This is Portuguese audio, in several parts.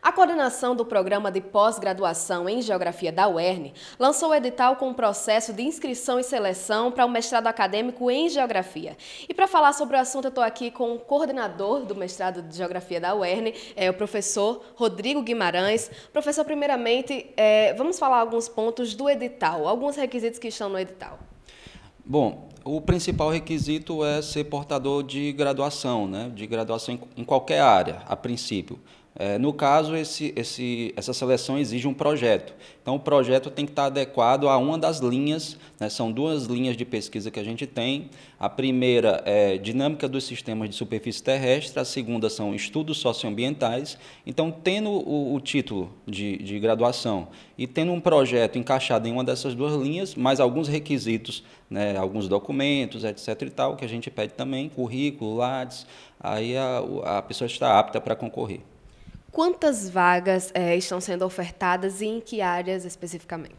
A coordenação do Programa de Pós-Graduação em Geografia da UERN lançou o edital com o processo de inscrição e seleção para o mestrado acadêmico em Geografia. E para falar sobre o assunto, eu estou aqui com o coordenador do mestrado de Geografia da UERN, é o professor Rodrigo Guimarães. Professor, primeiramente, é, vamos falar alguns pontos do edital, alguns requisitos que estão no edital. Bom, o principal requisito é ser portador de graduação, né? de graduação em qualquer área, a princípio. É, no caso, esse, esse, essa seleção exige um projeto. Então, o projeto tem que estar adequado a uma das linhas, né? são duas linhas de pesquisa que a gente tem. A primeira é dinâmica dos sistemas de superfície terrestre, a segunda são estudos socioambientais. Então, tendo o, o título de, de graduação e tendo um projeto encaixado em uma dessas duas linhas, mais alguns requisitos, né, alguns documentos, etc. e tal, que a gente pede também, currículo, LADES, aí a, a pessoa está apta para concorrer. Quantas vagas é, estão sendo ofertadas e em que áreas especificamente?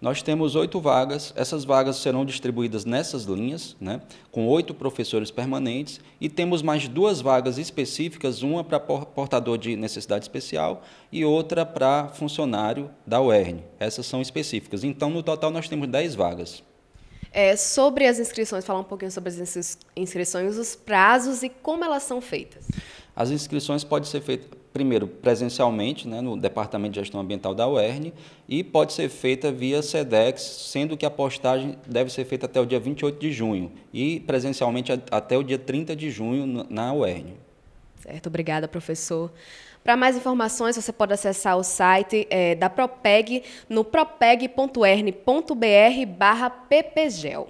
Nós temos oito vagas, essas vagas serão distribuídas nessas linhas, né, com oito professores permanentes, e temos mais duas vagas específicas, uma para portador de necessidade especial e outra para funcionário da UERN. Essas são específicas. Então, no total, nós temos dez vagas. É, sobre as inscrições, falar um pouquinho sobre as inscrições, os prazos e como elas são feitas. As inscrições podem ser feitas primeiro presencialmente, né, no Departamento de Gestão Ambiental da UERN, e pode ser feita via SEDEX, sendo que a postagem deve ser feita até o dia 28 de junho e presencialmente até o dia 30 de junho na UERN. Certo, obrigada, professor. Para mais informações, você pode acessar o site é, da Propeg no propeg.ern.br barra ppgel.